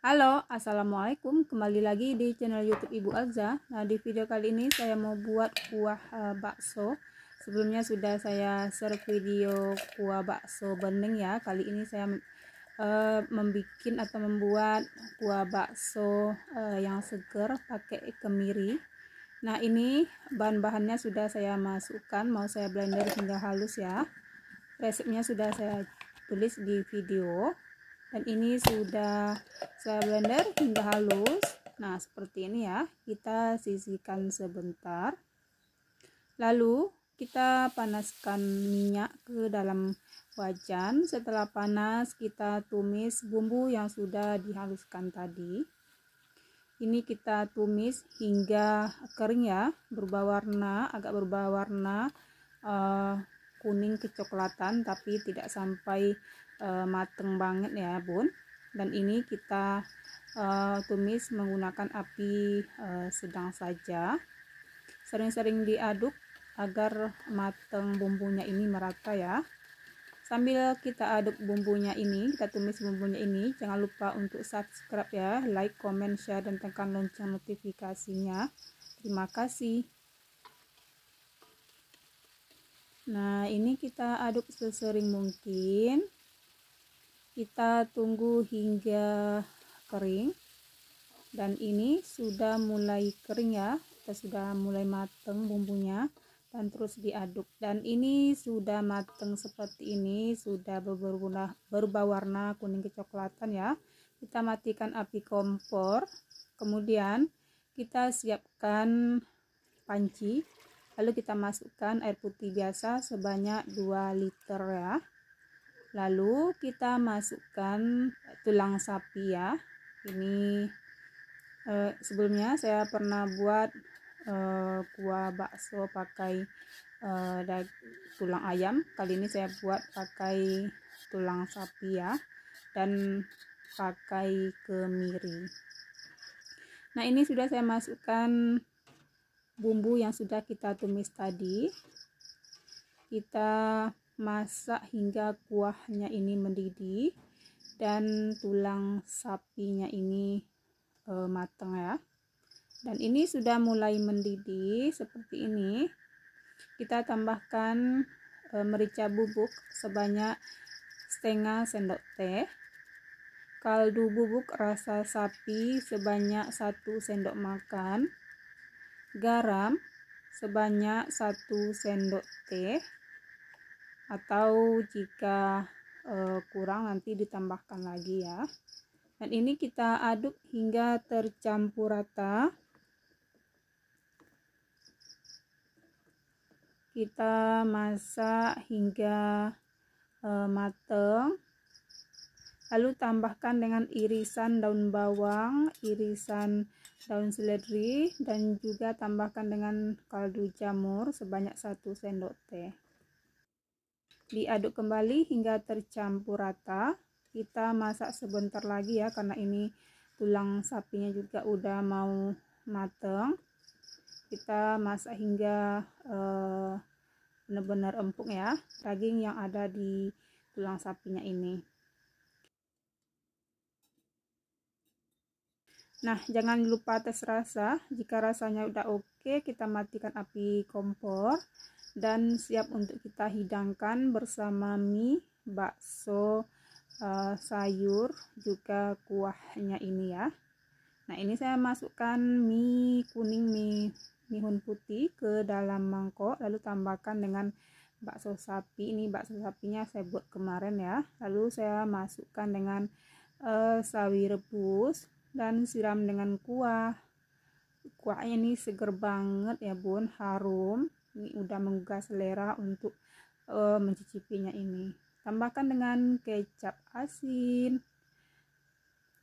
Halo, Assalamualaikum. Kembali lagi di channel YouTube Ibu Alza. Nah, di video kali ini saya mau buat kuah e, bakso. Sebelumnya sudah saya share video kuah bakso bening ya. Kali ini saya e, eh, membuat atau membuat kuah bakso e, yang segar pakai kemiri. Nah, ini bahan-bahannya sudah saya masukkan. Mau saya blender hingga halus ya. Resepnya sudah saya tulis di video dan ini sudah saya blender hingga halus nah seperti ini ya kita sisihkan sebentar lalu kita panaskan minyak ke dalam wajan setelah panas kita tumis bumbu yang sudah dihaluskan tadi ini kita tumis hingga kering ya berubah warna agak berubah warna uh, kuning kecoklatan tapi tidak sampai uh, mateng banget ya bun dan ini kita uh, tumis menggunakan api uh, sedang saja sering-sering diaduk agar mateng bumbunya ini merata ya sambil kita aduk bumbunya ini kita tumis bumbunya ini jangan lupa untuk subscribe ya like, comment, share dan tekan lonceng notifikasinya terima kasih nah ini kita aduk sesering mungkin kita tunggu hingga kering dan ini sudah mulai kering ya kita sudah mulai mateng bumbunya dan terus diaduk dan ini sudah mateng seperti ini sudah berubah berubah warna kuning kecoklatan ya kita matikan api kompor kemudian kita siapkan panci lalu kita masukkan air putih biasa sebanyak 2 liter ya lalu kita masukkan tulang sapi ya ini eh, sebelumnya saya pernah buat eh, kuah bakso pakai eh, tulang ayam kali ini saya buat pakai tulang sapi ya dan pakai kemiri nah ini sudah saya masukkan bumbu yang sudah kita tumis tadi kita masak hingga kuahnya ini mendidih dan tulang sapinya ini e, matang ya dan ini sudah mulai mendidih seperti ini kita tambahkan e, merica bubuk sebanyak setengah sendok teh kaldu bubuk rasa sapi sebanyak satu sendok makan garam sebanyak satu sendok teh atau jika uh, kurang nanti ditambahkan lagi ya dan ini kita aduk hingga tercampur rata kita masak hingga uh, mateng lalu tambahkan dengan irisan daun bawang, irisan daun seledri dan juga tambahkan dengan kaldu jamur sebanyak 1 sendok teh diaduk kembali hingga tercampur rata kita masak sebentar lagi ya karena ini tulang sapinya juga udah mau mateng kita masak hingga benar eh, benar-benar empuk ya daging yang ada di tulang sapinya ini nah jangan lupa tes rasa jika rasanya udah oke kita matikan api kompor dan siap untuk kita hidangkan bersama mie, bakso, eh, sayur, juga kuahnya ini ya. Nah, ini saya masukkan mie kuning, mie mihun putih ke dalam mangkok lalu tambahkan dengan bakso sapi. Ini bakso sapinya saya buat kemarin ya. Lalu saya masukkan dengan uh, sawi rebus dan siram dengan kuah. Kuahnya ini seger banget ya, Bun, harum ini udah menggugah selera untuk uh, mencicipinya ini tambahkan dengan kecap asin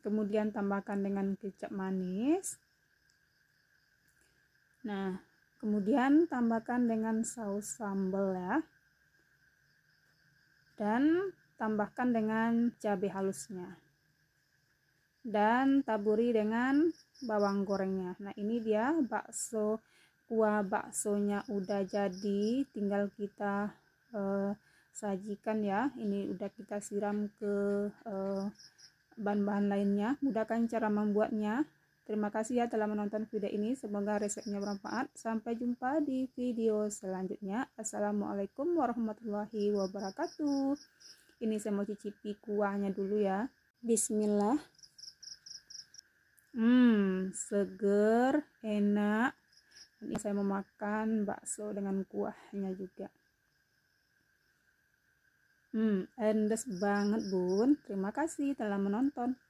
kemudian tambahkan dengan kecap manis nah kemudian tambahkan dengan saus sambal ya dan tambahkan dengan cabai halusnya dan taburi dengan bawang gorengnya nah ini dia bakso kuah baksonya udah jadi tinggal kita eh, sajikan ya ini udah kita siram ke bahan eh, bahan-bahan lainnya mudahkan cara membuatnya terima kasih ya telah menonton video ini semoga resepnya bermanfaat sampai jumpa di video selanjutnya assalamualaikum warahmatullahi wabarakatuh ini saya mau cicipi kuahnya dulu ya bismillah Hmm, seger, enak ini saya memakan bakso dengan kuahnya juga hmm endes banget bun terima kasih telah menonton